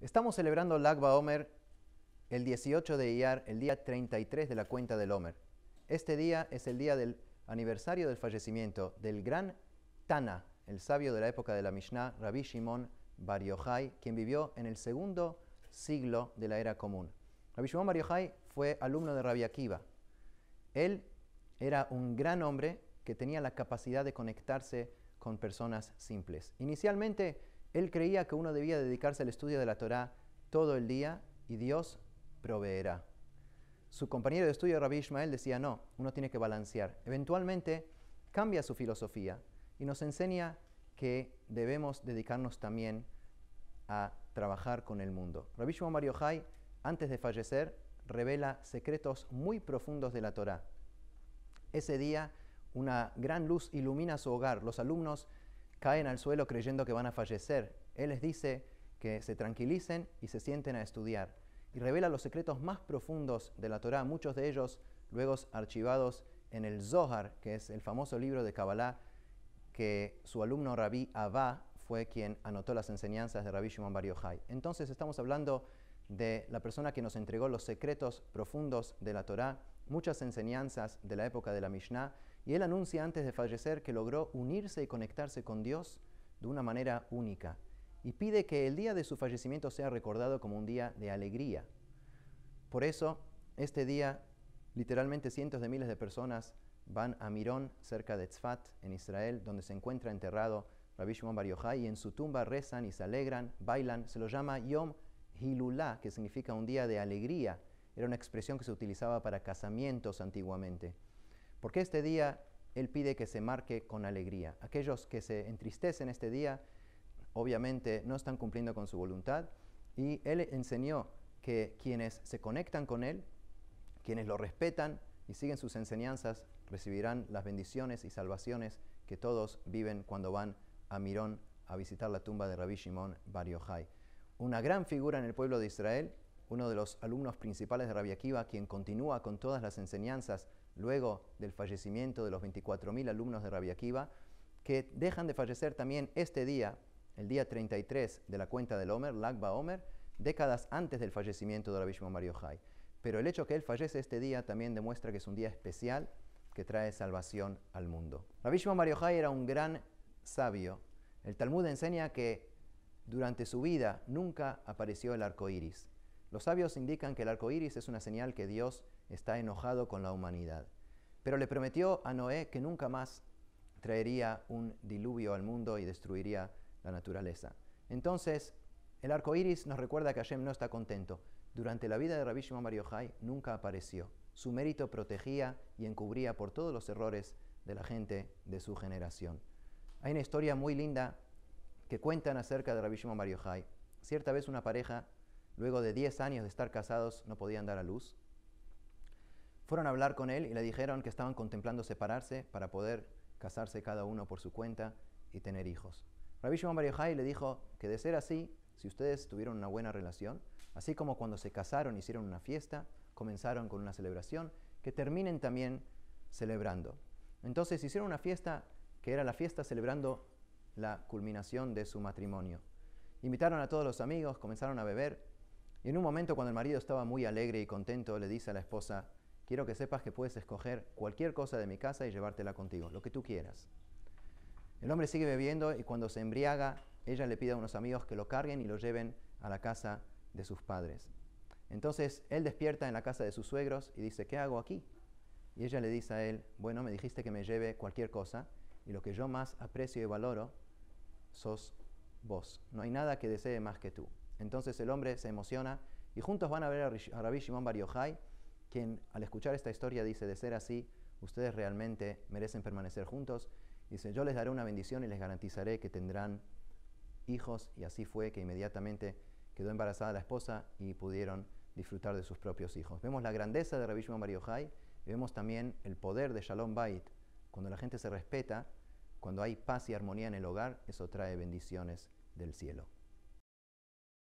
Estamos celebrando Lagba Omer el 18 de Iyar, el día 33 de la cuenta del Omer. Este día es el día del aniversario del fallecimiento del gran Tana, el sabio de la época de la Mishnah, Rabbi Shimon Bar Yochai, quien vivió en el segundo siglo de la era común. Rabbi Shimon Bar Yochai fue alumno de Rabbi Akiva. Él era un gran hombre que tenía la capacidad de conectarse con personas simples. Inicialmente, él creía que uno debía dedicarse al estudio de la Torá todo el día y Dios proveerá. Su compañero de estudio, Rabbi Ishmael, decía, no, uno tiene que balancear. Eventualmente cambia su filosofía y nos enseña que debemos dedicarnos también a trabajar con el mundo. Rabbi Shimon Mario antes de fallecer, revela secretos muy profundos de la Torá. Ese día, una gran luz ilumina su hogar. Los alumnos caen al suelo creyendo que van a fallecer. Él les dice que se tranquilicen y se sienten a estudiar. Y revela los secretos más profundos de la Torá, muchos de ellos luego archivados en el Zohar, que es el famoso libro de Kabbalah que su alumno Rabí Abba fue quien anotó las enseñanzas de Rabbi Shimon Bar Yochai. Entonces estamos hablando de la persona que nos entregó los secretos profundos de la Torá, muchas enseñanzas de la época de la Mishnah y él anuncia antes de fallecer que logró unirse y conectarse con Dios de una manera única y pide que el día de su fallecimiento sea recordado como un día de alegría. Por eso, este día, literalmente cientos de miles de personas van a Mirón, cerca de Tzfat, en Israel, donde se encuentra enterrado Rabbi Shimon Bar Yochai, y en su tumba rezan y se alegran, bailan. Se lo llama Yom Hilulah, que significa un día de alegría. Era una expresión que se utilizaba para casamientos antiguamente. Porque este día Él pide que se marque con alegría. Aquellos que se entristecen este día, obviamente no están cumpliendo con su voluntad. Y Él enseñó que quienes se conectan con Él, quienes lo respetan y siguen sus enseñanzas, recibirán las bendiciones y salvaciones que todos viven cuando van a Mirón a visitar la tumba de Rabbi Shimon Bar Yojai. Una gran figura en el pueblo de Israel, uno de los alumnos principales de Rabbi Akiva, quien continúa con todas las enseñanzas luego del fallecimiento de los 24.000 alumnos de Rabia Akiva, que dejan de fallecer también este día, el día 33 de la cuenta del Omer, Lagba Omer, décadas antes del fallecimiento de Rabbi Shimon Pero el hecho de que él fallece este día también demuestra que es un día especial que trae salvación al mundo. Rabbi Shimon era un gran sabio. El Talmud enseña que durante su vida nunca apareció el arco iris. Los sabios indican que el arco iris es una señal que Dios está enojado con la humanidad, pero le prometió a Noé que nunca más traería un diluvio al mundo y destruiría la naturaleza. Entonces, el arco iris nos recuerda que Hashem no está contento. Durante la vida de Rabbi Shimon Bar nunca apareció. Su mérito protegía y encubría por todos los errores de la gente de su generación. Hay una historia muy linda que cuentan acerca de Rabbi Shimon Bar Cierta vez una pareja luego de 10 años de estar casados, no podían dar a luz. Fueron a hablar con él y le dijeron que estaban contemplando separarse para poder casarse cada uno por su cuenta y tener hijos. Rabí Shimon Bar le dijo que de ser así, si ustedes tuvieron una buena relación, así como cuando se casaron hicieron una fiesta, comenzaron con una celebración, que terminen también celebrando. Entonces hicieron una fiesta que era la fiesta celebrando la culminación de su matrimonio. Invitaron a todos los amigos, comenzaron a beber en un momento cuando el marido estaba muy alegre y contento, le dice a la esposa, quiero que sepas que puedes escoger cualquier cosa de mi casa y llevártela contigo, lo que tú quieras. El hombre sigue bebiendo y cuando se embriaga, ella le pide a unos amigos que lo carguen y lo lleven a la casa de sus padres. Entonces él despierta en la casa de sus suegros y dice, ¿qué hago aquí? Y ella le dice a él, bueno, me dijiste que me lleve cualquier cosa y lo que yo más aprecio y valoro sos vos. No hay nada que desee más que tú. Entonces el hombre se emociona y juntos van a ver a Rabbi Shimon Bar quien al escuchar esta historia dice, de ser así, ustedes realmente merecen permanecer juntos. Dice, yo les daré una bendición y les garantizaré que tendrán hijos. Y así fue que inmediatamente quedó embarazada la esposa y pudieron disfrutar de sus propios hijos. Vemos la grandeza de Rabbi Shimon Bar y vemos también el poder de Shalom Bait. Cuando la gente se respeta, cuando hay paz y armonía en el hogar, eso trae bendiciones del cielo.